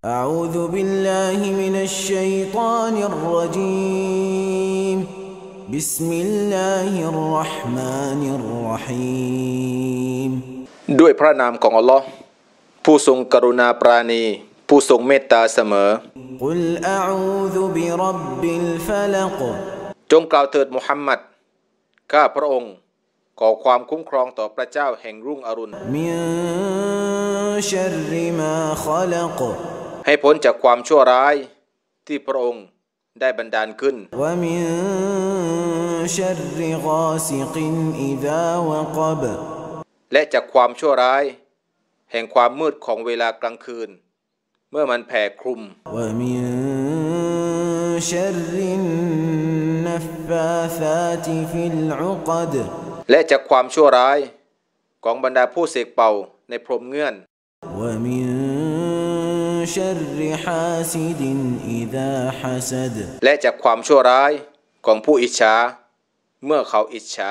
أعوذ بالله من الشيطان الرجيم بسم الله الرحمن الرحيم ด้วยพระนามของอัลลอฮ์ผู้ทรงกรุณาปราณีผู้ทรงเมตตาเสมอ قل أعوذ برب الفلق จงกล่าวเถิดมุฮัมมัดข้าพระองค์ ขอความคุ้มครอง ต่อพระเจ้าแห่งรุ่งอรุณมิชริมาขลกให้พ้นจากความชั่วร้ายที่พระองค์ได้บันดาลขึ้น และจากความชั่วร้าย แห่งความมืดของเวลากลางคืน เมื่อมันแผ่คลุม และจากความชั่วร้ายของบรรดาผู้เสกเป่าในพรมเงื่อนและจากความชั่วร้ายของผู้อิจฉาเมื่อเขาอิจฉา